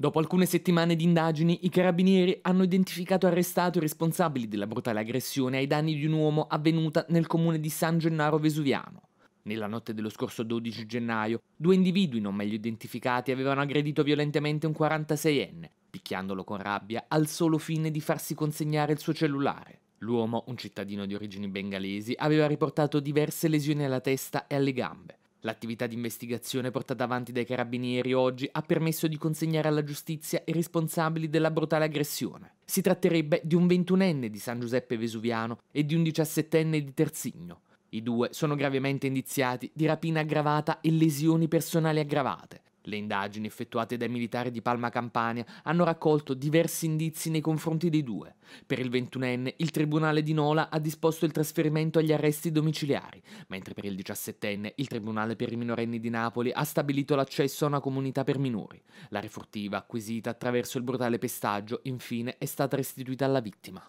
Dopo alcune settimane di indagini, i carabinieri hanno identificato e arrestato i responsabili della brutale aggressione ai danni di un uomo avvenuta nel comune di San Gennaro Vesuviano. Nella notte dello scorso 12 gennaio, due individui non meglio identificati avevano aggredito violentemente un 46enne, picchiandolo con rabbia al solo fine di farsi consegnare il suo cellulare. L'uomo, un cittadino di origini bengalesi, aveva riportato diverse lesioni alla testa e alle gambe. L'attività di investigazione portata avanti dai carabinieri oggi ha permesso di consegnare alla giustizia i responsabili della brutale aggressione. Si tratterebbe di un ventunenne di San Giuseppe Vesuviano e di un diciassettenne di Terzigno. I due sono gravemente indiziati di rapina aggravata e lesioni personali aggravate, le indagini effettuate dai militari di Palma Campania hanno raccolto diversi indizi nei confronti dei due. Per il 21enne il Tribunale di Nola ha disposto il trasferimento agli arresti domiciliari, mentre per il 17enne il Tribunale per i minorenni di Napoli ha stabilito l'accesso a una comunità per minori. La refurtiva acquisita attraverso il brutale pestaggio infine è stata restituita alla vittima.